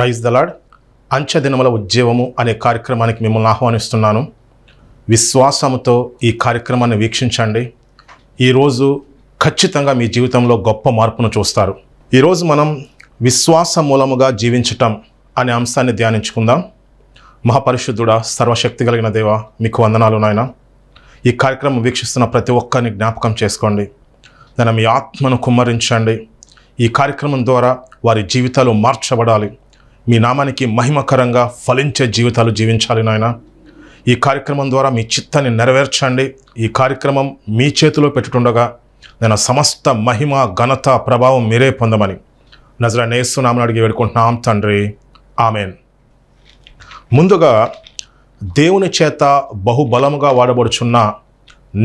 praise the Lord దినముల ఉద్యమము అనే కార్యక్రమానికి మిమ్మల్ని ఆహ్వానిస్తున్నాను విశ్వాసముతో ఈ కార్యక్రమాన్ని వీక్షించండి ఈరోజు ఖచ్చితంగా మీ జీవితంలో గొప్ప మార్పును చూస్తారు ఈరోజు మనం విశ్వాస మూలముగా జీవించటం అనే అంశాన్ని ధ్యానించుకుందాం మహాపరిశుద్ధుడా సర్వశక్తి కలిగిన దేవ మీకు వందనాలు నాయన ఈ కార్యక్రమం వీక్షిస్తున్న ప్రతి ఒక్కరిని జ్ఞాపకం చేసుకోండి దాన్ని మీ ఆత్మను కుమ్మరించండి ఈ కార్యక్రమం ద్వారా వారి జీవితాలు మార్చబడాలి మీ నామానికి మహిమకరంగా ఫలించే జీవితాలు జీవించాలి నాయన ఈ కార్యక్రమం ద్వారా మీ చిత్తాన్ని నెరవేర్చండి ఈ కార్యక్రమం మీ చేతిలో పెట్టుకుండగా నేను సమస్త మహిమ ఘనత ప్రభావం మీరే పొందమని నేస్సు నేస్తున్నామని అడిగి వేడుకుంటున్నాం తండ్రి ఆమెన్ ముందుగా దేవుని చేత బహుబలముగా వాడబడుచున్న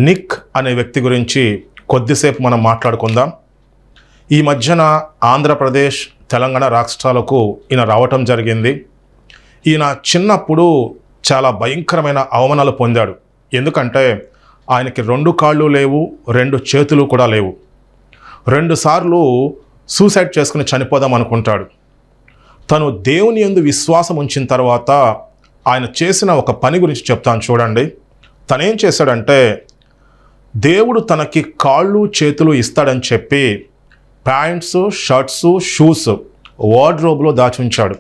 నిక్ అనే వ్యక్తి గురించి కొద్దిసేపు మనం మాట్లాడుకుందాం ఈ మధ్యన ఆంధ్రప్రదేశ్ తెలంగాణ రాష్ట్రాలకు ఈయన రావటం జరిగింది ఈయన చిన్నప్పుడు చాలా భయంకరమైన అవమానాలు పొందాడు ఎందుకంటే ఆయనకి రెండు కాళ్ళు లేవు రెండు చేతులు కూడా లేవు రెండుసార్లు సూసైడ్ చేసుకుని చనిపోదాం అనుకుంటాడు తను దేవుని ఎందు విశ్వాసం ఉంచిన తర్వాత ఆయన చేసిన ఒక పని గురించి చెప్తాను చూడండి తనేం చేశాడంటే దేవుడు తనకి కాళ్ళు చేతులు ఇస్తాడని చెప్పి ప్యాంట్స్ షర్ట్స్ షూస్ వార్డ్రోబ్లో దాచి ఉంచాడు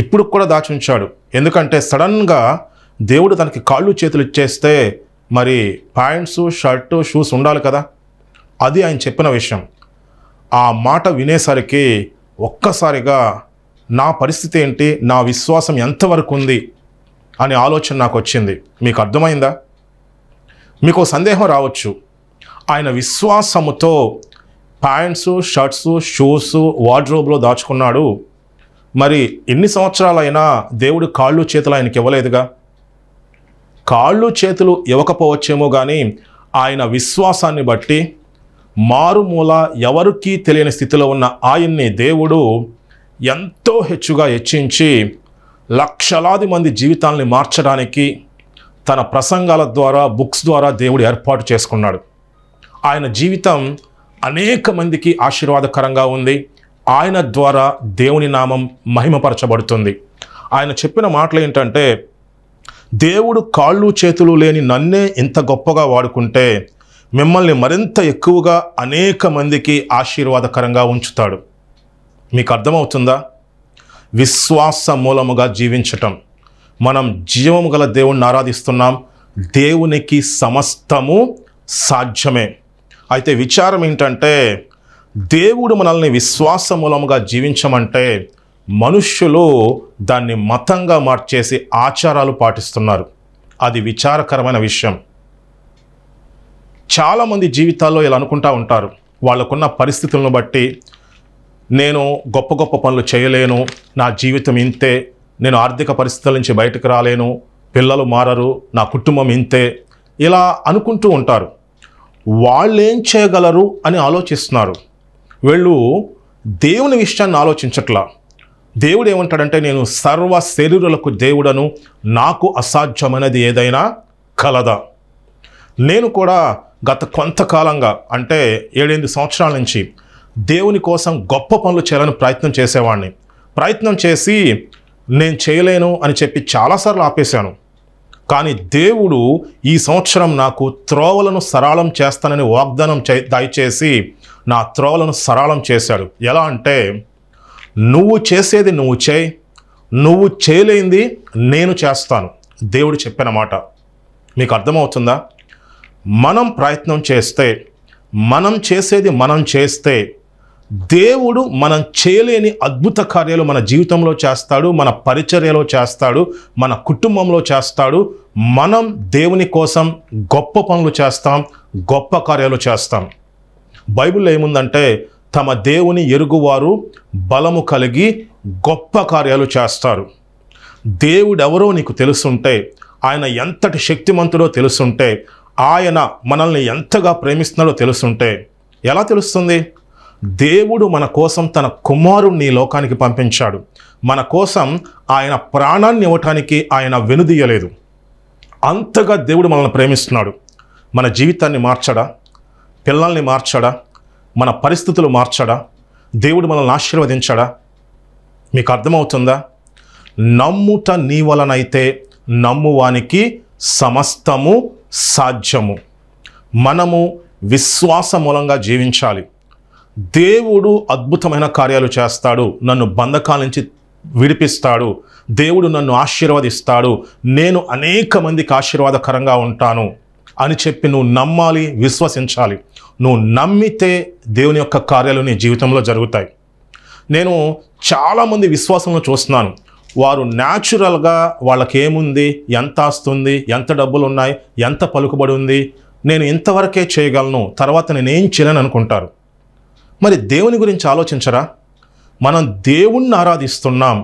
ఇప్పుడు కూడా దాచి ఉంచాడు ఎందుకంటే సడన్గా దేవుడు తనకి కాళ్ళు చేతులు ఇచ్చేస్తే మరి ప్యాంట్స్ షర్టు షూస్ ఉండాలి కదా అది ఆయన చెప్పిన విషయం ఆ మాట వినేసరికి ఒక్కసారిగా నా పరిస్థితి ఏంటి నా విశ్వాసం ఎంతవరకు ఉంది అనే ఆలోచన నాకు వచ్చింది మీకు అర్థమైందా మీకు సందేహం రావచ్చు ఆయన విశ్వాసముతో ప్యాంట్స్ షర్ట్స్ షూస్ వార్డ్రోబ్లో దాచుకున్నాడు మరి ఎన్ని సంవత్సరాలైనా దేవుడు కాళ్ళు చేతులు ఆయనకి ఇవ్వలేదుగా కాళ్ళు చేతులు ఇవ్వకపోవచ్చేమో కానీ ఆయన విశ్వాసాన్ని బట్టి మారుమూల ఎవరికీ తెలియని స్థితిలో ఉన్న ఆయన్ని దేవుడు ఎంతో హెచ్చుగా హెచ్చించి లక్షలాది మంది జీవితాలని మార్చడానికి తన ప్రసంగాల ద్వారా బుక్స్ ద్వారా దేవుడు ఏర్పాటు చేసుకున్నాడు ఆయన జీవితం అనేక మందికి ఆశీర్వాదకరంగా ఉంది ఆయన ద్వారా దేవుని నామం మహిమపరచబడుతుంది ఆయన చెప్పిన మాటలు ఏంటంటే దేవుడు కాళ్ళు చేతులు లేని నన్నే ఇంత గొప్పగా వాడుకుంటే మిమ్మల్ని మరింత ఎక్కువగా అనేక మందికి ఆశీర్వాదకరంగా ఉంచుతాడు మీకు అర్థమవుతుందా విశ్వాస మూలముగా జీవించటం మనం జీవము గల దేవుణ్ణి ఆరాధిస్తున్నాం దేవునికి సమస్తము సాధ్యమే అయితే విచారం ఏంటంటే దేవుడు మనల్ని విశ్వాసమూలముగా జీవించమంటే మనుష్యులు దాన్ని మతంగా మార్చేసి ఆచారాలు పాటిస్తున్నారు అది విచారకరమైన విషయం చాలామంది జీవితాల్లో ఇలా అనుకుంటూ ఉంటారు వాళ్ళకున్న పరిస్థితులను బట్టి నేను గొప్ప గొప్ప పనులు చేయలేను నా జీవితం ఇంతే నేను ఆర్థిక పరిస్థితుల నుంచి బయటకు రాలేను పిల్లలు మారరు నా కుటుంబం ఇంతే ఇలా అనుకుంటూ ఉంటారు వాళ్ళేం చేయగలరు అని ఆలోచిస్తున్నారు వీళ్ళు దేవుని విషయాన్ని ఆలోచించట్లా దేవుడు ఏమంటాడంటే నేను సర్వ శరీరులకు దేవుడను నాకు అసాధ్యమైనది ఏదైనా కలదా నేను కూడా గత కొంతకాలంగా అంటే ఏడెనిమిది సంవత్సరాల నుంచి దేవుని కోసం గొప్ప పనులు చేయాలని ప్రయత్నం చేసేవాడిని ప్రయత్నం చేసి నేను చేయలేను అని చెప్పి చాలాసార్లు ఆపేశాను కానీ దేవుడు ఈ సంవత్సరం నాకు త్రోవలను సరళం చేస్తానని వాగ్దానం దయచేసి నా త్రోవలను సరళం చేశాడు ఎలా అంటే నువ్వు చేసేది నువ్వు చేయి నువ్వు చేయలేంది నేను చేస్తాను దేవుడు చెప్పిన మాట మీకు అర్థమవుతుందా మనం ప్రయత్నం చేస్తే మనం చేసేది మనం చేస్తే దేవుడు మనం చేయలేని అద్భుత కార్యాలు మన జీవితంలో చేస్తాడు మన పరిచర్యలో చేస్తాడు మన కుటుంబంలో చేస్తాడు మనం దేవుని కోసం గొప్ప పనులు చేస్తాం గొప్ప కార్యాలు చేస్తాం బైబిల్లో ఏముందంటే తమ దేవుని ఎరుగువారు బలము కలిగి గొప్ప కార్యాలు చేస్తారు దేవుడెవరో నీకు తెలుసుంటే ఆయన ఎంతటి శక్తిమంతుడో తెలుసుంటే ఆయన మనల్ని ఎంతగా ప్రేమిస్తున్నాడో తెలుసుంటే ఎలా తెలుస్తుంది దేవుడు మన కోసం తన కుమారుణ్ణి లోకానికి పంపించాడు మన కోసం ఆయన ప్రాణాన్ని ఇవ్వటానికి ఆయన వెనుదీయలేదు అంతగా దేవుడు మనల్ని ప్రేమిస్తున్నాడు మన జీవితాన్ని మార్చడా పిల్లల్ని మార్చడా మన పరిస్థితులు మార్చడా దేవుడు మనల్ని ఆశీర్వదించడా మీకు అర్థమవుతుందా నమ్ముట నీ వలనైతే నమ్మువానికి సమస్తము సాధ్యము మనము విశ్వాస మూలంగా జీవించాలి దేవుడు అద్భుతమైన కార్యాలు చేస్తాడు నన్ను బంధకాల నుంచి విడిపిస్తాడు దేవుడు నన్ను ఆశీర్వదిస్తాడు నేను అనేక మందికి ఆశీర్వాదకరంగా ఉంటాను అని చెప్పి నువ్వు నమ్మాలి విశ్వసించాలి నువ్వు నమ్మితే దేవుని యొక్క కార్యాలు నీ జీవితంలో జరుగుతాయి నేను చాలామంది విశ్వాసంలో చూస్తున్నాను వారు న్యాచురల్గా వాళ్ళకి ఏముంది ఎంత ఆస్తుంది ఎంత డబ్బులు ఉన్నాయి ఎంత పలుకుబడి ఉంది నేను ఇంతవరకే చేయగలను తర్వాత నేనేం చేయలేను అనుకుంటారు మరి దేవుని గురించి ఆలోచించరా మనం దేవుణ్ణి ఆరాధిస్తున్నాం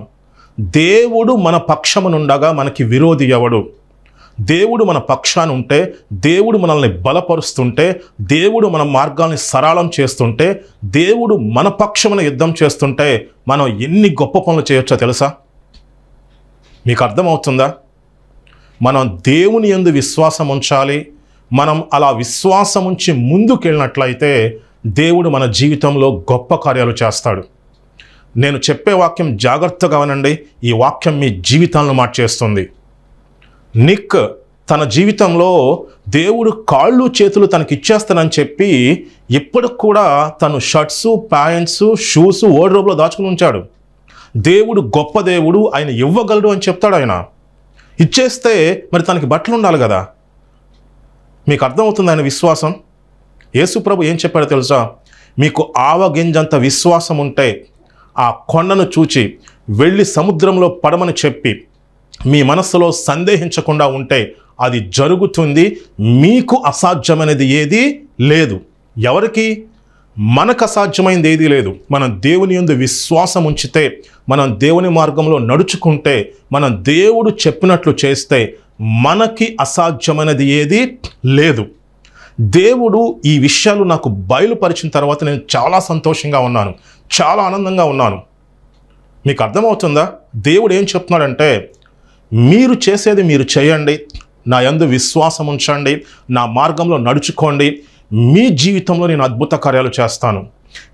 దేవుడు మన పక్షమునుండగా మనకి విరోధి ఎవడు దేవుడు మన పక్షాన్ని ఉంటే దేవుడు మనల్ని బలపరుస్తుంటే దేవుడు మన మార్గాల్ని సరళం చేస్తుంటే దేవుడు మన పక్షమున యుద్ధం చేస్తుంటే మనం ఎన్ని గొప్ప పనులు చేయొచ్చో తెలుసా మీకు అర్థమవుతుందా మనం దేవుని ఎందు విశ్వాసం ఉంచాలి మనం అలా విశ్వాసం ఉంచి ముందుకెళ్ళినట్లయితే దేవుడు మన జీవితంలో గొప్ప కార్యాలు చేస్తాడు నేను చెప్పే వాక్యం జాగ్రత్తగా అనండి ఈ వాక్యం మీ జీవితాలను మార్చేస్తుంది నిక్ తన జీవితంలో దేవుడు కాళ్ళు చేతులు తనకి ఇచ్చేస్తానని చెప్పి ఇప్పటికి కూడా తను షర్ట్సు ప్యాంట్స్ షూస్ ఓడ్రోబ్లో దాచుకుని ఉంచాడు దేవుడు గొప్ప దేవుడు ఆయన ఇవ్వగలడు అని చెప్తాడు ఆయన ఇచ్చేస్తే మరి తనకి బట్టలు ఉండాలి కదా మీకు అర్థమవుతుంది ఆయన విశ్వాసం యేసుప్రభు ఏం చెప్పాడో తెలుసా మీకు ఆవగింజంత విశ్వాసం ఉంటే ఆ కొండను చూచి వెళ్ళి సముద్రంలో పడమని చెప్పి మీ మనస్సులో సందేహించకుండా ఉంటే అది జరుగుతుంది మీకు అసాధ్యమైనది ఏది లేదు ఎవరికి మనకు అసాధ్యమైనది ఏది లేదు మనం దేవుని ఎందు విశ్వాసం ఉంచితే మనం దేవుని మార్గంలో నడుచుకుంటే మనం దేవుడు చెప్పినట్లు చేస్తే మనకి అసాధ్యమైనది ఏది లేదు దేవుడు ఈ విషయాలు నాకు బయలుపరిచిన తర్వాత నేను చాలా సంతోషంగా ఉన్నాను చాలా ఆనందంగా ఉన్నాను మీకు అర్థమవుతుందా దేవుడు ఏం చెప్తున్నాడంటే మీరు చేసేది మీరు చేయండి నా యందు విశ్వాసం ఉంచండి నా మార్గంలో నడుచుకోండి మీ జీవితంలో నేను అద్భుత కార్యాలు చేస్తాను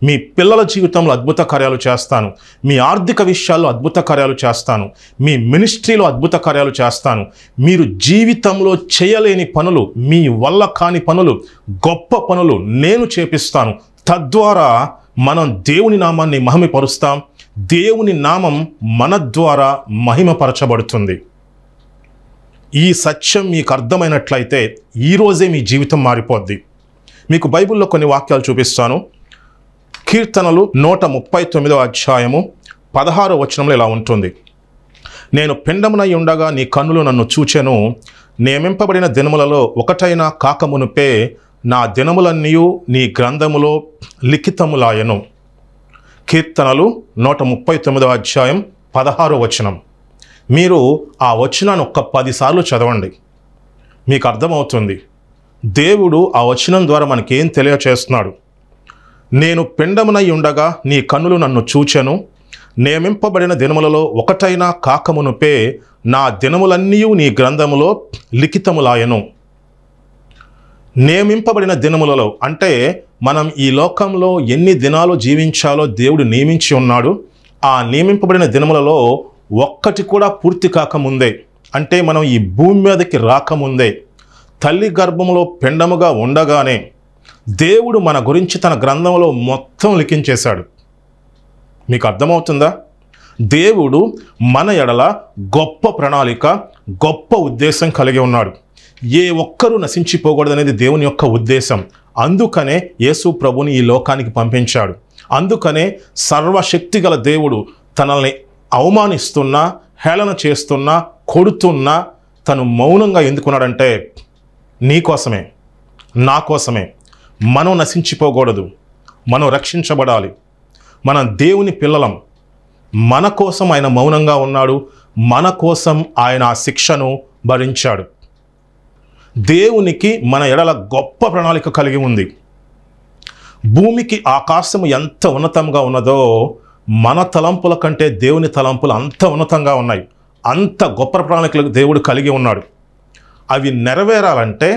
మీ పిల్లల జీవితంలో అద్భుత కార్యాలు చేస్తాను మీ ఆర్థిక విషయాల్లో అద్భుత కార్యాలు చేస్తాను మీ మినిస్ట్రీలో అద్భుత కార్యాలు చేస్తాను మీరు జీవితంలో చేయలేని పనులు మీ వల్ల కాని పనులు గొప్ప పనులు నేను చేపిస్తాను తద్వారా మనం దేవుని నామాన్ని మహిమపరుస్తాం దేవుని నామం మన ద్వారా మహిమపరచబడుతుంది ఈ సత్యం మీకు అర్థమైనట్లయితే ఈరోజే మీ జీవితం మారిపోద్ది మీకు బైబిల్లో కొన్ని వాక్యాలు చూపిస్తాను కీర్తనలు నూట ముప్పై తొమ్మిదవ అధ్యాయము పదహారో వచనంలో ఇలా ఉంటుంది నేను పిండమునై ఉండగా నీ కన్నులు నన్ను చూచెను నియమింపబడిన దినములలో ఒకటైన కాకమునుపే నా దినములన్నీ నీ గ్రంథములో లిఖితములాయను కీర్తనలు నూట ముప్పై తొమ్మిదవ అధ్యాయం పదహారో వచనం మీరు ఆ వచనాన్ని ఒక్క పదిసార్లు చదవండి మీకు అర్థమవుతుంది దేవుడు ఆ వచనం ద్వారా మనకేం తెలియచేస్తున్నాడు నేను పిండమునై ఉండగా నీ కన్నులు నన్ను చూచెను నియమింపబడిన దినములలో ఒకటైన కాకమునుపే నా దినములన్నీ నీ గ్రంథములో లిఖితములాయను నియమింపబడిన దినములలో అంటే మనం ఈ లోకంలో ఎన్ని దినాలు జీవించాలో దేవుడు నియమించి ఉన్నాడు ఆ నియమింపబడిన దినములలో ఒక్కటి కూడా పూర్తి కాకముందే అంటే మనం ఈ భూమి మీదకి రాకముందే తల్లి గర్భంలో పెండముగా ఉండగానే దేవుడు మన గురించి తన గ్రంథంలో మొత్తం లిఖించేశాడు మీకు అర్థమవుతుందా దేవుడు మన ఎడల గొప్ప ప్రణాళిక గొప్ప ఉద్దేశం కలిగి ఉన్నాడు ఏ ఒక్కరూ నశించిపోకూడదనేది దేవుని యొక్క ఉద్దేశం అందుకనే యేసు ప్రభుని ఈ లోకానికి పంపించాడు అందుకనే సర్వశక్తి గల దేవుడు తనల్ని అవమానిస్తున్నా హేళన చేస్తున్నా కొడుతున్నా తను మౌనంగా ఎందుకున్నాడంటే నీ కోసమే నా కోసమే మనం నశించిపోకూడదు మనం రక్షించబడాలి మనం దేవుని పిల్లలం మన కోసం ఆయన మౌనంగా ఉన్నాడు మన కోసం ఆయన ఆ శిక్షను భరించాడు దేవునికి మన ఎడల గొప్ప ప్రణాళిక కలిగి ఉంది భూమికి ఆకాశము ఎంత ఉన్నతంగా ఉన్నదో మన తలంపుల కంటే దేవుని తలంపులు అంత ఉన్నతంగా ఉన్నాయి అంత గొప్ప ప్రణాళికలు దేవుడు కలిగి ఉన్నాడు అవి నెరవేరాలంటే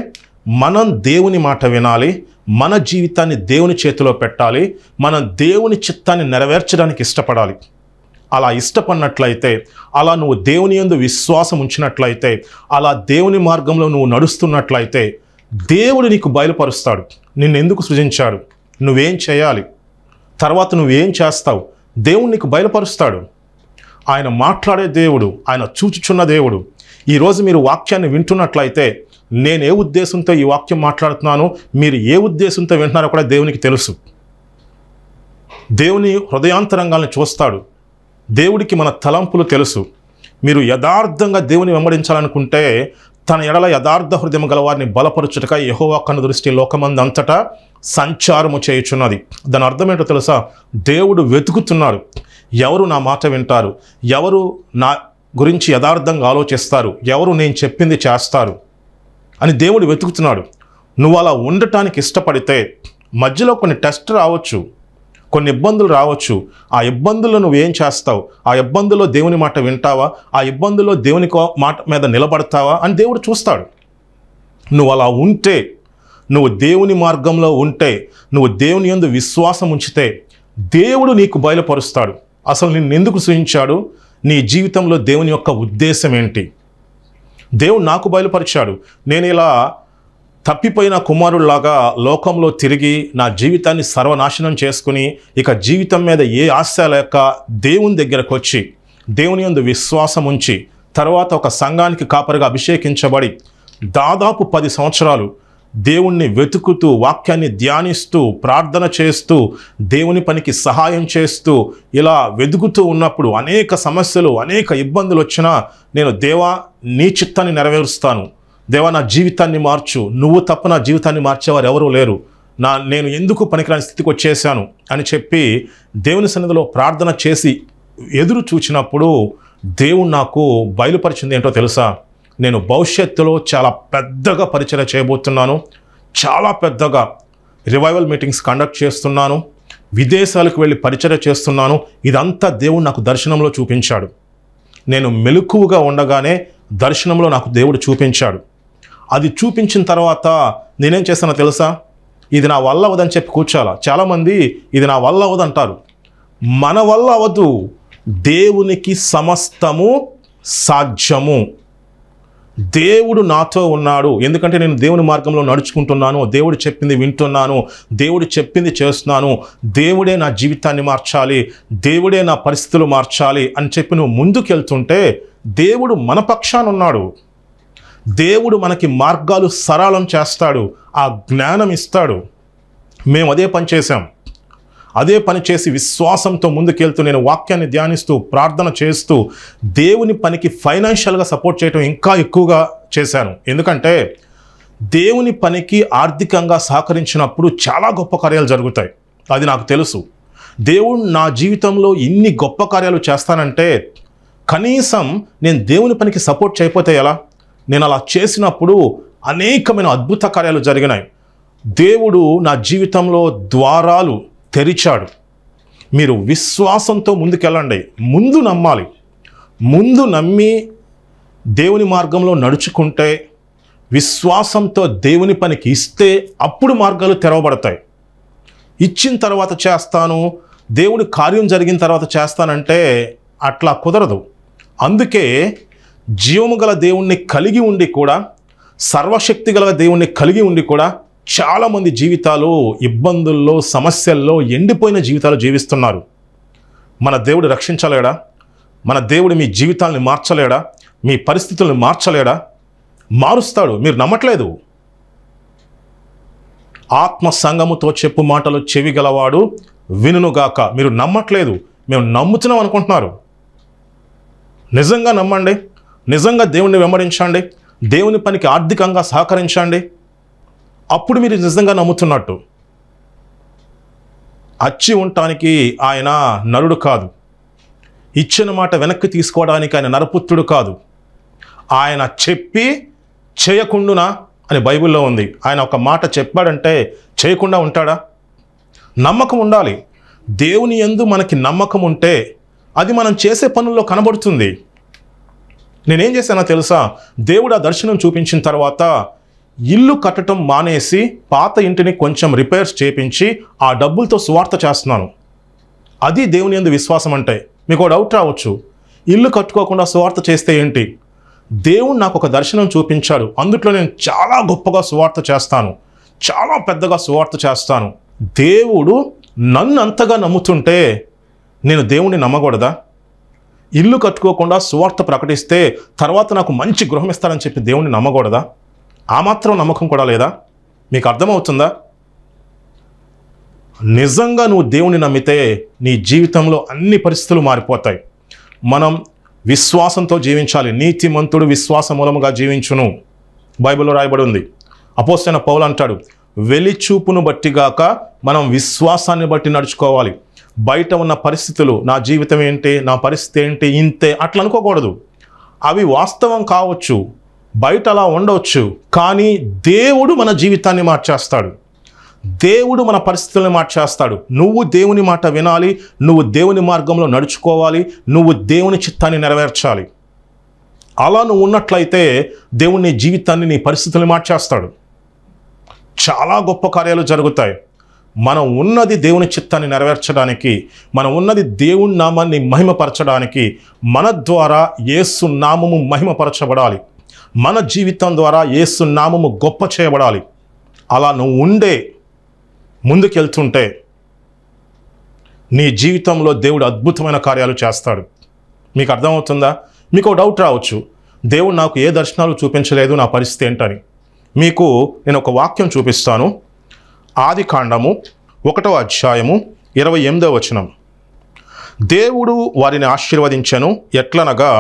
మనం దేవుని మాట వినాలి మన జీవితాన్ని దేవుని చేతిలో పెట్టాలి మనం దేవుని చిత్తాన్ని నెరవేర్చడానికి ఇష్టపడాలి అలా ఇష్టపడినట్లయితే అలా నువ్వు దేవుని ఎందు విశ్వాసం ఉంచినట్లయితే అలా దేవుని మార్గంలో నువ్వు నడుస్తున్నట్లయితే దేవుడు నీకు బయలుపరుస్తాడు నిన్ను ఎందుకు సృజించాడు నువ్వేం చేయాలి తర్వాత నువ్వేం చేస్తావు దేవుడు నీకు బయలుపరుస్తాడు ఆయన మాట్లాడే దేవుడు ఆయన చూచుచున్న దేవుడు ఈరోజు మీరు వాక్యాన్ని వింటున్నట్లయితే నేనే ఉద్దేశంతో ఈ వాక్యం మాట్లాడుతున్నానో మీరు ఏ ఉద్దేశంతో వింటున్నారో కూడా దేవునికి తెలుసు దేవుని హృదయాంతరంగాలను చూస్తాడు దేవుడికి మన తలంపులు తెలుసు మీరు యథార్థంగా దేవుని వెంబడించాలనుకుంటే తన ఎడల యథార్థ హృదయం గలవారిని వారిని యహోవాకన్న దృష్టి లోకమంది అంతటా సంచారము చేయుచున్నది దాని అర్థం ఏంటో తెలుసా దేవుడు వెతుకుతున్నారు ఎవరు నా మాట వింటారు ఎవరు నా గురించి యథార్థంగా ఆలోచిస్తారు ఎవరు నేను చెప్పింది చేస్తారు అని దేవుడు వెతుకుతున్నాడు నువ్వు అలా ఉండటానికి ఇష్టపడితే మధ్యలో కొన్ని టెస్ట్ రావచ్చు కొన్ని ఇబ్బందులు రావచ్చు ఆ ఇబ్బందులు నువ్వు ఏం చేస్తావు ఆ ఇబ్బందుల్లో దేవుని మాట వింటావా ఆ ఇబ్బందుల్లో దేవుని మాట మీద నిలబడతావా అని దేవుడు చూస్తాడు నువ్వు అలా ఉంటే నువ్వు దేవుని మార్గంలో ఉంటే నువ్వు దేవుని ఎందు విశ్వాసం ఉంచితే దేవుడు నీకు బయలుపరుస్తాడు అసలు నిన్ను ఎందుకు సూచించాడు నీ జీవితంలో దేవుని యొక్క ఉద్దేశం ఏంటి దేవుడు నాకు బయలుపరిచాడు నేను ఇలా తప్పిపోయిన కుమారుడులాగా లోకంలో తిరిగి నా జీవితాన్ని సర్వనాశనం చేసుకుని ఇక జీవితం మీద ఏ ఆశ లేక దేవుని దగ్గరకు వచ్చి దేవుని యందు విశ్వాసం ఉంచి తర్వాత ఒక సంఘానికి కాపరిగా అభిషేకించబడి దాదాపు పది సంవత్సరాలు దేవుణ్ణి వెతుకుతూ వాక్యాన్ని ధ్యానిస్తూ ప్రార్థన చేస్తూ దేవుని పనికి సహాయం చేస్తూ ఇలా వెతుకుతూ ఉన్నప్పుడు అనేక సమస్యలు అనేక ఇబ్బందులు వచ్చినా నేను దేవా నీ చిత్తాన్ని నెరవేరుస్తాను దేవా నా జీవితాన్ని మార్చు నువ్వు తప్ప నా జీవితాన్ని మార్చేవారు ఎవరూ లేరు నా నేను ఎందుకు పనికిరాని స్థితికి వచ్చేసాను అని చెప్పి దేవుని సన్నిధిలో ప్రార్థన చేసి ఎదురు చూచినప్పుడు దేవుడు నాకు బయలుపరిచింది ఏంటో తెలుసా నేను భవిష్యత్తులో చాలా పెద్దగా పరిచయం చేయబోతున్నాను చాలా పెద్దగా రివైవల్ మీటింగ్స్ కండక్ట్ చేస్తున్నాను విదేశాలకు వెళ్ళి పరిచయం చేస్తున్నాను ఇదంతా దేవుడు నాకు దర్శనంలో చూపించాడు నేను మెలకువగా ఉండగానే దర్శనంలో నాకు దేవుడు చూపించాడు అది చూపించిన తర్వాత నేనేం చేశానో తెలుసా ఇది నా వల్ల అని చెప్పి కూర్చోాల చాలామంది ఇది నా వల్ల అవదు అంటారు మన వల్ల అవ్వదు దేవునికి సమస్తము సాధ్యము దేవుడు నాతో ఉన్నాడు ఎందుకంటే నేను దేవుని మార్గంలో నడుచుకుంటున్నాను దేవుడు చెప్పింది వింటున్నాను దేవుడు చెప్పింది చేస్తున్నాను దేవుడే నా జీవితాన్ని మార్చాలి దేవుడే నా పరిస్థితులు మార్చాలి అని చెప్పి నువ్వు ముందుకెళ్తుంటే దేవుడు మన పక్షాన ఉన్నాడు దేవుడు మనకి మార్గాలు సరళం చేస్తాడు ఆ జ్ఞానం ఇస్తాడు మేము అదే పని చేసాం అదే పని చేసి విశ్వాసంతో ముందుకెళ్తూ నేను వాక్యాన్ని ధ్యానిస్తూ ప్రార్థన చేస్తూ దేవుని పనికి ఫైనాన్షియల్గా సపోర్ట్ చేయడం ఇంకా ఎక్కువగా చేశాను ఎందుకంటే దేవుని పనికి ఆర్థికంగా సహకరించినప్పుడు చాలా గొప్ప కార్యాలు జరుగుతాయి అది నాకు తెలుసు దేవుడు నా జీవితంలో ఇన్ని గొప్ప కార్యాలు చేస్తానంటే కనీసం నేను దేవుని పనికి సపోర్ట్ చేయకపోతే ఎలా నేను అలా చేసినప్పుడు అనేకమైన అద్భుత కార్యాలు జరిగినాయి దేవుడు నా జీవితంలో ద్వారాలు తెరిచాడు మీరు విశ్వాసంతో ముందుకెళ్ళండి ముందు నమ్మాలి ముందు నమ్మి దేవుని మార్గంలో నడుచుకుంటే విశ్వాసంతో దేవుని పనికి ఇస్తే అప్పుడు మార్గాలు తెరవబడతాయి ఇచ్చిన తర్వాత చేస్తాను దేవుడి కార్యం జరిగిన తర్వాత చేస్తానంటే అట్లా కుదరదు అందుకే జీవము గల దేవుణ్ణి కలిగి ఉండి కూడా సర్వశక్తి గల దేవుణ్ణి కలిగి ఉండి కూడా చాలామంది జీవితాలు ఇబ్బందుల్లో సమస్యల్లో ఎండిపోయిన జీవితాలు జీవిస్తున్నారు మన దేవుడు రక్షించలేడా మన దేవుడు మీ జీవితాలని మార్చలేడా మీ పరిస్థితులను మార్చలేడా మారుస్తాడు మీరు నమ్మట్లేదు ఆత్మ సంగముతో చెప్పు మాటలు చెవి గలవాడు వినుగాక మీరు నమ్మట్లేదు మేము నమ్ముతున్నాం అనుకుంటున్నారు నిజంగా నమ్మండి నిజంగా దేవుణ్ణి వెంబడించండి దేవుని పనికి ఆర్థికంగా సహకరించండి అప్పుడు మీరు నిజంగా నమ్ముతున్నట్టు అచ్చి ఉండటానికి ఆయన నరుడు కాదు ఇచ్చిన మాట వెనక్కి తీసుకోవడానికి ఆయన నరపుత్రుడు కాదు ఆయన చెప్పి చేయకుండునా అని బైబిల్లో ఉంది ఆయన ఒక మాట చెప్పాడంటే చేయకుండా ఉంటాడా నమ్మకం ఉండాలి దేవుని ఎందు మనకి నమ్మకం ఉంటే అది మనం చేసే పనుల్లో కనబడుతుంది నేనేం చేశానో తెలుసా దేవుడు ఆ దర్శనం చూపించిన తర్వాత ఇల్లు కట్టడం మానేసి పాత ఇంటిని కొంచెం రిపేర్స్ చేపించి ఆ డబ్బులతో స్వార్థ చేస్తున్నాను అది దేవుని ఎందు విశ్వాసం అంటే మీకు డౌట్ రావచ్చు ఇల్లు కట్టుకోకుండా స్వార్థ చేస్తే ఏంటి దేవుడు నాకు ఒక దర్శనం చూపించాడు అందుట్లో నేను చాలా గొప్పగా సువార్త చేస్తాను చాలా పెద్దగా సువార్త చేస్తాను దేవుడు నన్ను అంతగా నమ్ముతుంటే నేను దేవుణ్ణి నమ్మకూడదా ఇల్లు కట్టుకోకుండా సువార్త ప్రకటిస్తే తర్వాత నాకు మంచి గృహం ఇస్తారని చెప్పి దేవుణ్ణి నమ్మకూడదా ఆ మాత్రం నమ్మకం కూడా లేదా మీకు అర్థమవుతుందా నిజంగా నువ్వు దేవుని నమ్మితే నీ జీవితంలో అన్ని పరిస్థితులు మారిపోతాయి మనం విశ్వాసంతో జీవించాలి నీతిమంతుడు విశ్వాస మూలముగా జీవించును బైబిల్లో రాయబడి ఉంది అపోసైన పౌలు అంటాడు వెలిచూపును బట్టిగాక మనం విశ్వాసాన్ని బట్టి నడుచుకోవాలి బయట ఉన్న పరిస్థితులు నా జీవితం ఏంటి నా పరిస్థితి ఏంటి ఇంతే అట్లా అనుకోకూడదు అవి వాస్తవం కావచ్చు బయట అలా ఉండవచ్చు కానీ దేవుడు మన జీవితాన్ని మార్చేస్తాడు దేవుడు మన పరిస్థితులను మార్చేస్తాడు నువ్వు దేవుని మాట వినాలి నువ్వు దేవుని మార్గంలో నడుచుకోవాలి నువ్వు దేవుని చిత్తాన్ని నెరవేర్చాలి అలా నువ్వు ఉన్నట్లయితే దేవుని జీవితాన్ని నీ పరిస్థితులను మార్చేస్తాడు చాలా గొప్ప కార్యాలు జరుగుతాయి మనం ఉన్నది దేవుని చిత్తాన్ని నెరవేర్చడానికి మనం ఉన్నది దేవుని నామాన్ని మహిమపరచడానికి మన ద్వారా యేసు నామము మహిమపరచబడాలి మన జీవితం ద్వారా ఏసునామము గొప్ప చేయబడాలి అలా నువ్వు ఉండే ముందుకెళ్తుంటే నీ జీవితంలో దేవుడు అద్భుతమైన కార్యాలు చేస్తాడు మీకు అర్థమవుతుందా మీకు డౌట్ రావచ్చు దేవుడు నాకు ఏ దర్శనాలు చూపించలేదు నా పరిస్థితి ఏంటని మీకు నేను ఒక వాక్యం చూపిస్తాను ఆది కాండము ఒకటవ అధ్యాయము ఇరవై ఎనిమిదవ వచనం దేవుడు వారిని ఆశీర్వదించను ఎట్లనగా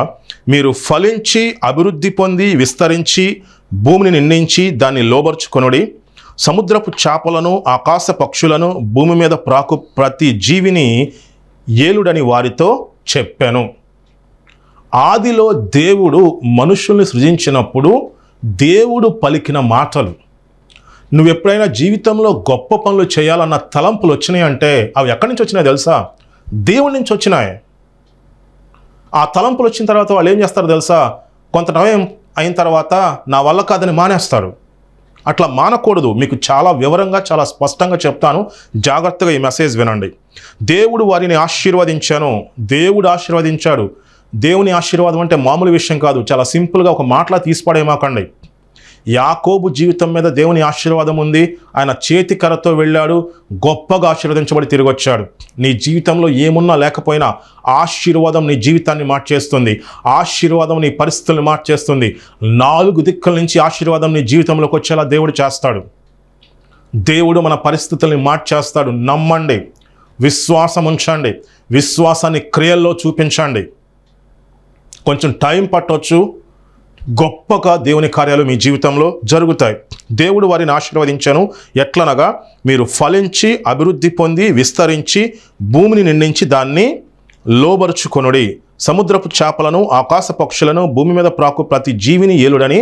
మీరు ఫలించి అభివృద్ధి పొంది విస్తరించి భూమిని నిర్ణయించి దాన్ని లోబర్చుకొనుడి సముద్రపు చేపలను ఆకాశ పక్షులను భూమి మీద ప్రాకు ప్రతి జీవిని ఏలుడని వారితో చెప్పాను ఆదిలో దేవుడు మనుషుల్ని సృజించినప్పుడు దేవుడు పలికిన మాటలు నువ్వు ఎప్పుడైనా జీవితంలో గొప్ప పనులు చేయాలన్న తలంపులు వచ్చినాయంటే అవి ఎక్కడి నుంచి వచ్చినాయో తెలుసా దేవుడి నుంచి వచ్చినాయి ఆ తలంపులు వచ్చిన తర్వాత వాళ్ళు ఏం చేస్తారు తెలుసా కొంత టైం అయిన తర్వాత నా వల్ల కాదని మానేస్తారు అట్లా మానకూడదు మీకు చాలా వివరంగా చాలా స్పష్టంగా చెప్తాను జాగ్రత్తగా ఈ మెసేజ్ వినండి దేవుడు వారిని ఆశీర్వదించాను దేవుడు ఆశీర్వదించాడు దేవుని ఆశీర్వాదం అంటే మామూలు విషయం కాదు చాలా సింపుల్గా ఒక మాటలా తీసిపడేమాకండి యాకోబు జీవితం మీద దేవుని ఆశీర్వాదం ఉంది ఆయన చేతి కరతో వెళ్ళాడు గొప్పగా ఆశీర్వదించబడి తిరిగి వచ్చాడు నీ జీవితంలో ఏమున్నా లేకపోయినా ఆశీర్వాదం నీ జీవితాన్ని మార్చేస్తుంది ఆశీర్వాదం నీ పరిస్థితుల్ని మార్చేస్తుంది నాలుగు దిక్కుల నుంచి ఆశీర్వాదం నీ జీవితంలోకి వచ్చేలా దేవుడు చేస్తాడు దేవుడు మన పరిస్థితుల్ని మార్చేస్తాడు నమ్మండి విశ్వాసం ఉంచండి విశ్వాసాన్ని క్రియల్లో చూపించండి కొంచెం టైం పట్టవచ్చు గొప్పగా దేవుని కార్యాలు మీ జీవితంలో జరుగుతాయి దేవుడు వారిని ఆశీర్వదించను ఎట్లనగా మీరు ఫలించి అభివృద్ధి పొంది విస్తరించి భూమిని నిండించి దాన్ని లోబరుచుకొనుడి సముద్రపు చేపలను ఆకాశ పక్షులను భూమి మీద ప్రాకు ప్రతి జీవిని ఏలుడని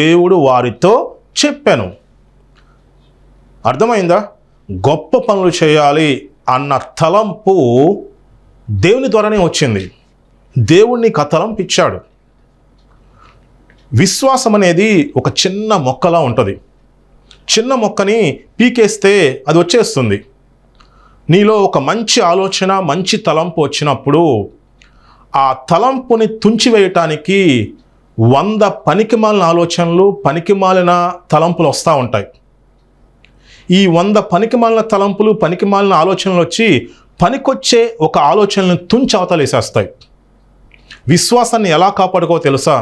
దేవుడు వారితో చెప్పాను అర్థమైందా గొప్ప పనులు చేయాలి అన్న తలంపు దేవుని ద్వారానే వచ్చింది దేవుణ్ణి కథలం పిచ్చాడు విశ్వాసం అనేది ఒక చిన్న మొక్కలా ఉంటుంది చిన్న మొక్కని పీకేస్తే అది వచ్చేస్తుంది నీలో ఒక మంచి ఆలోచన మంచి తలంపు వచ్చినప్పుడు ఆ తలంపుని తుంచివేయటానికి వంద పనికిమాలిన ఆలోచనలు పనికిమాలిన తలంపులు వస్తూ ఉంటాయి ఈ వంద పనికిమాలిన తలంపులు పనికిమాలిన ఆలోచనలు వచ్చి పనికొచ్చే ఒక ఆలోచనని తుంచి అవతలేసేస్తాయి విశ్వాసాన్ని ఎలా కాపాడుకో తెలుసా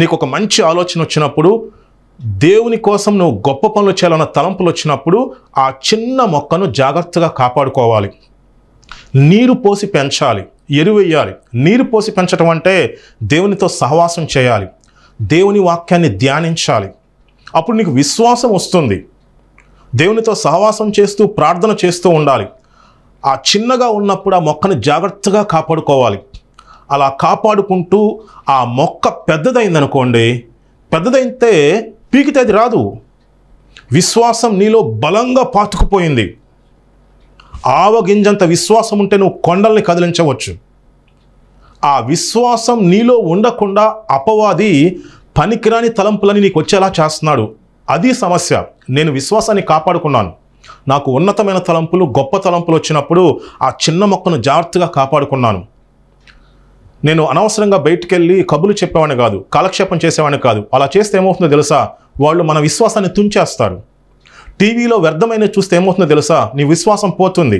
నీకు ఒక మంచి ఆలోచన వచ్చినప్పుడు దేవుని కోసం నువ్వు గొప్ప పనులు చేయాలన్న తలంపులు వచ్చినప్పుడు ఆ చిన్న మొక్కను జాగ్రత్తగా కాపాడుకోవాలి నీరు పోసి పెంచాలి ఎరువేయాలి నీరు పోసి పెంచడం అంటే దేవునితో సహవాసం చేయాలి దేవుని వాక్యాన్ని ధ్యానించాలి అప్పుడు నీకు విశ్వాసం వస్తుంది దేవునితో సహవాసం చేస్తూ ప్రార్థన చేస్తూ ఉండాలి ఆ చిన్నగా ఉన్నప్పుడు ఆ మొక్కను జాగ్రత్తగా కాపాడుకోవాలి అలా కాపాడుకుంటూ ఆ మొక్క పెద్దదైందనుకోండి పెద్దదైతే పీకితే అది రాదు విశ్వాసం నీలో బలంగా పాతుకుపోయింది ఆవగింజంత విశ్వాసం ఉంటే నువ్వు కొండల్ని కదిలించవచ్చు ఆ విశ్వాసం నీలో ఉండకుండా అపవాది పనికిరాని తలంపులని నీకు వచ్చేలా చేస్తున్నాడు అది సమస్య నేను విశ్వాసాన్ని కాపాడుకున్నాను నాకు ఉన్నతమైన తలంపులు గొప్ప తలంపులు వచ్చినప్పుడు ఆ చిన్న మొక్కను జాగ్రత్తగా కాపాడుకున్నాను నేను అనవసరంగా బయటకెళ్ళి కబులు చెప్పేవాడిని కాదు కాలక్షేపం చేసేవాడిని కాదు అలా చేస్తే ఏమవుతుందో తెలుసా వాళ్ళు మన విశ్వాసాన్ని తుంచేస్తారు టీవీలో వ్యర్థమైన చూస్తే ఏమవుతుందో తెలుసా నీ విశ్వాసం పోతుంది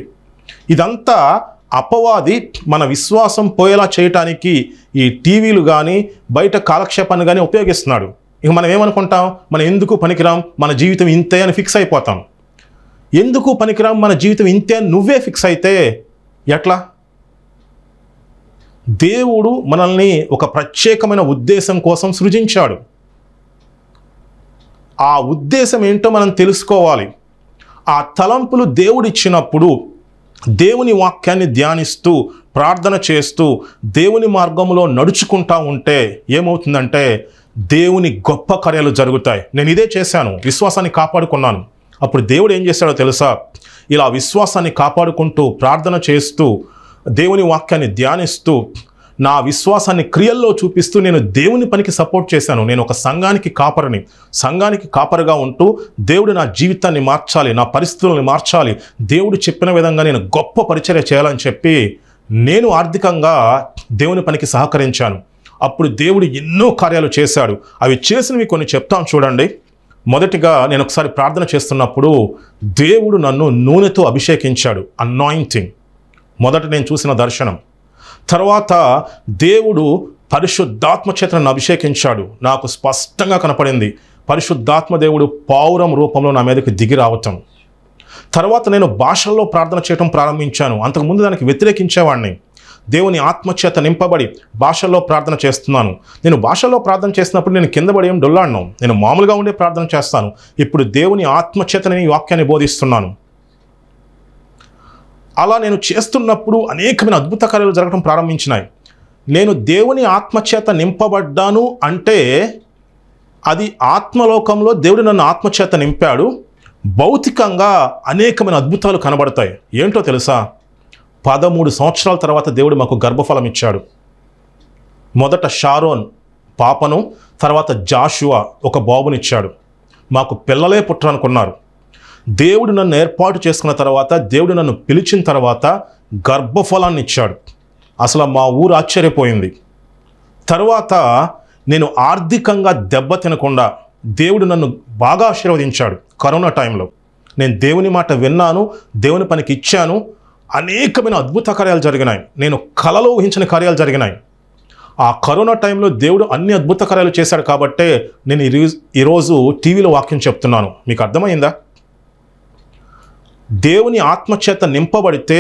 ఇదంతా అపవాది మన విశ్వాసం పోయేలా చేయటానికి ఈ టీవీలు కానీ బయట కాలక్షేపాన్ని కానీ ఉపయోగిస్తున్నాడు ఇక మనం ఏమనుకుంటాం మనం ఎందుకు పనికిరాం మన జీవితం ఇంతే అని ఫిక్స్ అయిపోతాం ఎందుకు పనికిరాం మన జీవితం ఇంతే అని నువ్వే ఫిక్స్ అయితే ఎట్లా దేవుడు మనల్ని ఒక ప్రత్యేకమైన ఉద్దేశం కోసం సృజించాడు ఆ ఉద్దేశం ఏంటో మనం తెలుసుకోవాలి ఆ తలంపులు దేవుడిచ్చినప్పుడు దేవుని వాక్యాన్ని ధ్యానిస్తూ ప్రార్థన చేస్తూ దేవుని మార్గంలో నడుచుకుంటా ఉంటే ఏమవుతుందంటే దేవుని గొప్ప కార్యాలు జరుగుతాయి నేను ఇదే చేశాను విశ్వాసాన్ని కాపాడుకున్నాను అప్పుడు దేవుడు ఏం చేశాడో తెలుసా ఇలా విశ్వాసాన్ని కాపాడుకుంటూ ప్రార్థన చేస్తూ దేవుని వాక్యాన్ని ధ్యానిస్తూ నా విశ్వాసాన్ని క్రియల్లో చూపిస్తూ నేను దేవుని పనికి సపోర్ట్ చేశాను నేను ఒక సంఘానికి కాపరని సంఘానికి కాపరగా ఉంటూ దేవుడు నా జీవితాన్ని మార్చాలి నా పరిస్థితులను మార్చాలి దేవుడు చెప్పిన విధంగా నేను గొప్ప పరిచర్య చేయాలని చెప్పి నేను ఆర్థికంగా దేవుని పనికి సహకరించాను అప్పుడు దేవుడు ఎన్నో కార్యాలు చేశాడు అవి చేసినవి కొన్ని చెప్తాను చూడండి మొదటిగా నేను ఒకసారి ప్రార్థన చేస్తున్నప్పుడు దేవుడు నన్ను నూనెతో అభిషేకించాడు అన్నాయింటింగ్ మొదట నేను చూసిన దర్శనం తర్వాత దేవుడు పరిశుద్ధాత్మ చేత అభిషేకించాడు నాకు స్పష్టంగా కనపడింది పరిశుద్ధాత్మ దేవుడు పావురం రూపంలో నా మీదకి దిగి రావటం తర్వాత నేను భాషల్లో ప్రార్థన చేయటం ప్రారంభించాను అంతకుముందు దానికి వ్యతిరేకించేవాడిని దేవుని ఆత్మచేత నింపబడి భాషల్లో ప్రార్థన చేస్తున్నాను నేను భాషల్లో ప్రార్థన చేసినప్పుడు నేను కిందబడి ఏం డొల్లాడినాం నేను మామూలుగా ఉండే ప్రార్థన చేస్తాను ఇప్పుడు దేవుని ఆత్మచేతనని వాక్యాన్ని బోధిస్తున్నాను అలా నేను చేస్తున్నప్పుడు అనేకమైన అద్భుత కార్యాలు జరగడం ప్రారంభించినాయి నేను దేవుని ఆత్మచేత నింపబడ్డాను అంటే అది ఆత్మలోకంలో దేవుడు నన్ను ఆత్మచేత నింపాడు భౌతికంగా అనేకమైన అద్భుతాలు కనబడతాయి ఏంటో తెలుసా పదమూడు సంవత్సరాల తర్వాత దేవుడు మాకు గర్భఫలం ఇచ్చాడు మొదట షారోన్ పాపను తర్వాత జాషువా ఒక బాబునిచ్చాడు మాకు పిల్లలే పుట్టరనుకున్నారు దేవుడు నన్ను ఏర్పాటు చేసుకున్న తర్వాత దేవుడు నన్ను పిలిచిన తర్వాత గర్భఫలాన్ని ఇచ్చాడు అసలు మా ఊరు ఆశ్చర్యపోయింది తర్వాత నేను ఆర్థికంగా దెబ్బ తినకుండా దేవుడు నన్ను బాగా ఆశీర్వదించాడు కరోనా టైంలో నేను దేవుని మాట విన్నాను దేవుని పనికి ఇచ్చాను అనేకమైన అద్భుత కార్యాలు జరిగినాయి నేను కలలో ఊహించిన కార్యాలు జరిగినాయి ఆ కరోనా టైంలో దేవుడు అన్ని అద్భుత కార్యాలు చేశాడు కాబట్టే నేను ఈరోజు ఈరోజు టీవీలో వాక్యం చెప్తున్నాను మీకు అర్థమైందా దేవుని ఆత్మచేత నింపబడితే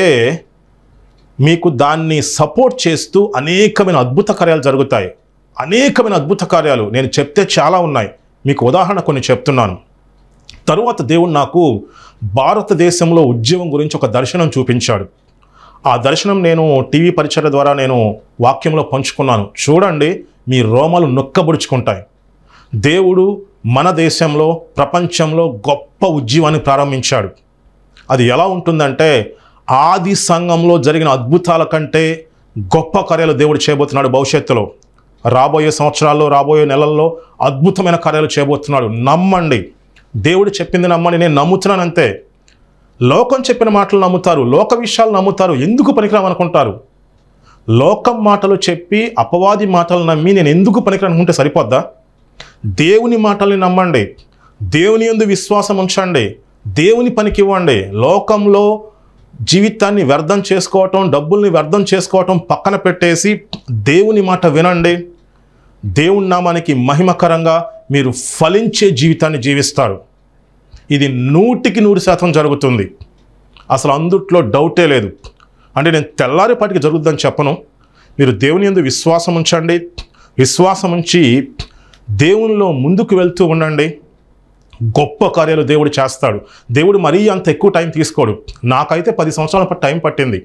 మీకు దాన్ని సపోర్ట్ చేస్తూ అనేకమైన అద్భుత కార్యాలు జరుగుతాయి అనేకమైన అద్భుత కార్యాలు నేను చెప్తే చాలా ఉన్నాయి మీకు ఉదాహరణ కొన్ని చెప్తున్నాను తరువాత దేవుడు నాకు భారతదేశంలో ఉద్యమం గురించి ఒక దర్శనం చూపించాడు ఆ దర్శనం నేను టీవీ పరిచయ ద్వారా నేను వాక్యంలో పంచుకున్నాను చూడండి మీ రోమాలు నొక్కబుడుచుకుంటాయి దేవుడు మన దేశంలో ప్రపంచంలో గొప్ప ఉద్యమాన్ని ప్రారంభించాడు అది ఎలా ఉంటుందంటే ఆది సంఘంలో జరిగిన అద్భుతాల కంటే గొప్ప కార్యాలు దేవుడు చేయబోతున్నాడు భవిష్యత్తులో రాబోయే సంవత్సరాల్లో రాబోయే నెలల్లో అద్భుతమైన కార్యాలు చేయబోతున్నాడు నమ్మండి దేవుడు చెప్పింది నమ్మని నేను నమ్ముతున్నాను అంతే లోకం చెప్పిన మాటలు నమ్ముతారు లోక విషయాలు నమ్ముతారు ఎందుకు పనికిరావు అనుకుంటారు లోకం మాటలు చెప్పి అపవాది మాటలు నమ్మి నేను ఎందుకు పనికిరా అనుకుంటే సరిపోద్దా దేవుని మాటల్ని నమ్మండి దేవుని ఎందు విశ్వాసం ఉంచండి దేవుని పనికి ఇవ్వండి లోకంలో జీవితాన్ని వ్యర్థం చేసుకోవటం డబ్బుల్ని వ్యర్థం చేసుకోవటం పక్కన పెట్టేసి దేవుని మాట వినండి దేవుని నామానికి మహిమకరంగా మీరు ఫలించే జీవితాన్ని జీవిస్తారు ఇది నూటికి నూరు శాతం జరుగుతుంది అసలు అందుట్లో డౌటే లేదు అంటే నేను తెల్లారిపాటికి జరుగుద్దని చెప్పను మీరు దేవుని ఎందు విశ్వాసం ఉంచండి విశ్వాసం ఉంచి దేవునిలో ముందుకు వెళ్తూ ఉండండి గొప్ప కార్యాలు దేవుడు చేస్తాడు దేవుడు మరీ అంత ఎక్కువ టైం తీసుకోడు నాకైతే పది సంవత్సరాల టైం పట్టింది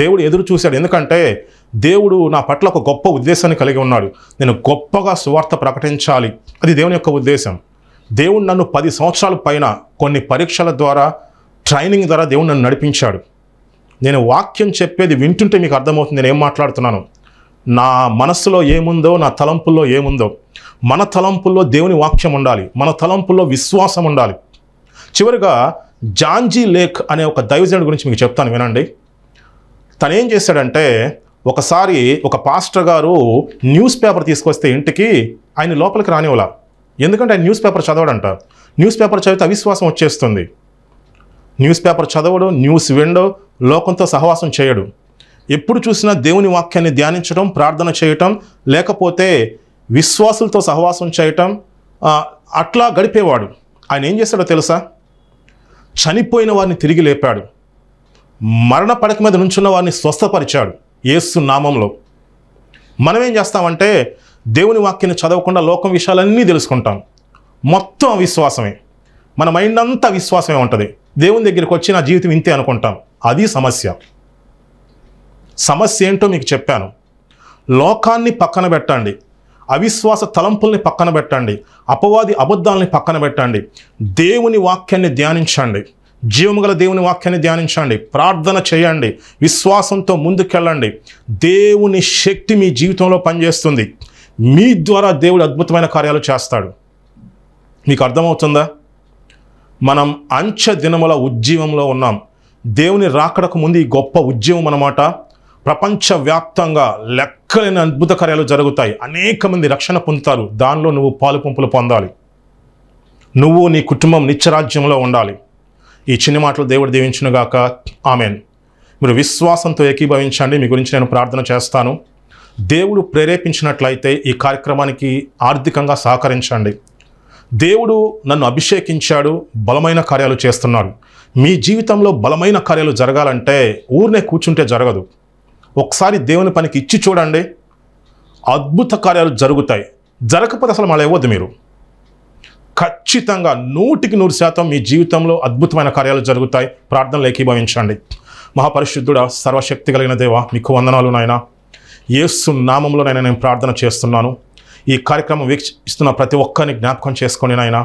దేవుడు ఎదురు చూశాడు ఎందుకంటే దేవుడు నా పట్ల ఒక గొప్ప ఉద్దేశాన్ని కలిగి ఉన్నాడు నేను గొప్పగా సువార్త ప్రకటించాలి అది దేవుని యొక్క ఉద్దేశం దేవుడు నన్ను పది సంవత్సరాల పైన కొన్ని పరీక్షల ద్వారా ట్రైనింగ్ ద్వారా దేవుడు నన్ను నడిపించాడు నేను వాక్యం చెప్పేది వింటుంటే మీకు అర్థమవుతుంది నేను ఏం మాట్లాడుతున్నాను నా మనస్సులో ఏముందో నా తలంపుల్లో ఏముందో మన తలంపుల్లో దేవుని వాక్యం ఉండాలి మన తలంపుల్లో విశ్వాసం ఉండాలి చివరిగా జాంజీ లేక్ అనే ఒక దైవజనుడి గురించి మీకు చెప్తాను వినండి తను ఏం చేశాడంటే ఒకసారి ఒక పాస్టర్ గారు న్యూస్ పేపర్ తీసుకొస్తే ఇంటికి ఆయన లోపలికి రానివ్వాల ఎందుకంటే ఆయన న్యూస్ పేపర్ చదవడంట న్యూస్ పేపర్ చదివితే అవిశ్వాసం వచ్చేస్తుంది న్యూస్ పేపర్ చదవడు న్యూస్ వినడు లోకంతో సహవాసం చేయడు ఎప్పుడు చూసినా దేవుని వాక్యాన్ని ధ్యానించడం ప్రార్థన చేయటం లేకపోతే విశ్వాసులతో సహవాసం చేయటం అట్లా గడిపేవాడు ఆయన ఏం చేశాడో తెలుసా చనిపోయిన వారిని తిరిగి లేపాడు మరణ పడక మీద నుంచున్న వారిని స్వస్థపరిచాడు ఏసు నామంలో మనం ఏం చేస్తామంటే దేవుని వాక్యాన్ని చదవకుండా లోకం విషయాలన్నీ తెలుసుకుంటాం మొత్తం అవిశ్వాసమే మన మైండ్ అంతా విశ్వాసమే ఉంటుంది దేవుని దగ్గరికి వచ్చి నా జీవితం ఇంతే అనుకుంటాం అది సమస్య సమస్య ఏంటో మీకు చెప్పాను లోకాన్ని పక్కన పెట్టండి అవిశ్వాస తలంపుల్ని పక్కన పెట్టండి అపవాది అబద్ధాలని పక్కన పెట్టండి దేవుని వాక్యాన్ని ధ్యానించండి జీవముగల గల దేవుని వాక్యాన్ని ధ్యానించండి ప్రార్థన చేయండి విశ్వాసంతో ముందుకెళ్ళండి దేవుని శక్తి మీ జీవితంలో పనిచేస్తుంది మీ ద్వారా దేవుడు అద్భుతమైన కార్యాలు చేస్తాడు మీకు అర్థమవుతుందా మనం అంచె దినముల ఉజ్జీవంలో ఉన్నాం దేవుని రాకడకు ముందు ఈ గొప్ప ఉద్యమం అన్నమాట ప్రపంచవ్యాప్తంగా లెక్కలేని అద్భుత కార్యాలు జరుగుతాయి అనేక మంది రక్షణ పొందుతారు దానిలో నువ్వు పాలు పంపులు పొందాలి నువ్వు నీ కుటుంబం నిత్యరాజ్యంలో ఉండాలి ఈ చిన్న మాటలు దేవుడు దీవించినగాక ఆమెన్ మీరు విశ్వాసంతో ఏకీభవించండి మీ గురించి నేను ప్రార్థన చేస్తాను దేవుడు ప్రేరేపించినట్లయితే ఈ కార్యక్రమానికి ఆర్థికంగా సహకరించండి దేవుడు నన్ను అభిషేకించాడు బలమైన కార్యాలు చేస్తున్నాడు మీ జీవితంలో బలమైన కార్యాలు జరగాలంటే ఊరినే కూర్చుంటే జరగదు ఒకసారి దేవుని పనికి ఇచ్చి చూడండి అద్భుత కార్యాలు జరుగుతాయి జరగకపోతే అసలు మళ్ళీ ఇవ్వద్దు మీరు ఖచ్చితంగా నూటికి నూరు శాతం మీ జీవితంలో అద్భుతమైన కార్యాలు జరుగుతాయి ప్రార్థనలు ఏకీభవించండి మహాపరిశుద్ధుడా సర్వశక్తి కలిగిన దేవ మీకు వందనాలు నాయన ఏసు నామంలోనైనా నేను ప్రార్థన చేస్తున్నాను ఈ కార్యక్రమం వీక్షిస్తున్న ప్రతి ఒక్కరిని జ్ఞాపకం చేసుకొని నాయన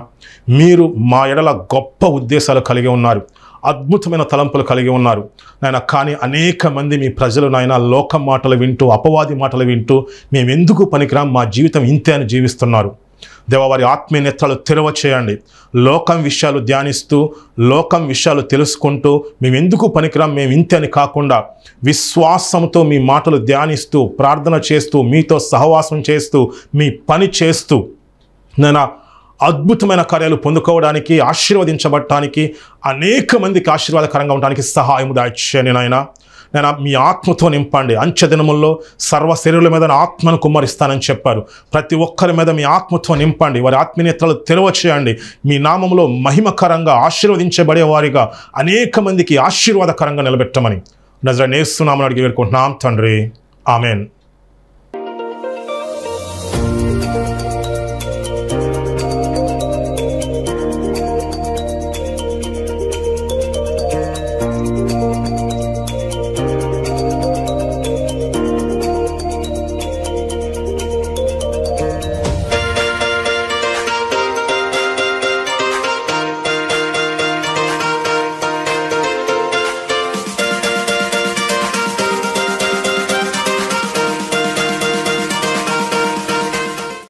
మీరు మా ఎడల గొప్ప ఉద్దేశాలు కలిగి ఉన్నారు అద్భుతమైన తలంపులు కలిగి ఉన్నారు నాయన కానీ అనేక మంది మీ ప్రజలు నాయన లోకం మాటలు వింటూ అపవాది మాటలు వింటూ మేమెందుకు పనికిరాం మా జీవితం ఇంతే అని జీవిస్తున్నారు దేవవారి ఆత్మీయ నేత్రాలు తెరవ చేయండి లోకం విషయాలు ధ్యానిస్తూ లోకం విషయాలు తెలుసుకుంటూ మేమెందుకు పనికిరాం మేము ఇంతే అని కాకుండా విశ్వాసంతో మీ మాటలు ధ్యానిస్తూ ప్రార్థన చేస్తూ మీతో సహవాసం చేస్తూ మీ పని చేస్తూ నేను అద్భుతమైన కార్యాలు పొందుకోవడానికి ఆశీర్వదించబడటానికి అనేక మందికి ఆశీర్వాదకరంగా ఉండడానికి సహాయం దాచని నాయన నేను మీ ఆత్మతో నింపండి అంచె దినముల్లో సర్వ శరీరుల మీద ఆత్మను కుమ్మరిస్తానని చెప్పారు ప్రతి ఒక్కరి మీద మీ ఆత్మతో నింపండి వారి ఆత్మీయతలు తెరవచేయండి మీ నామంలో మహిమకరంగా ఆశీర్వదించబడే వారిగా అనేక మందికి ఆశీర్వాదకరంగా నిలబెట్టమని నేస్తున్నామని అడిగి వేడుకుంటున్నాం తండ్రి ఆమెన్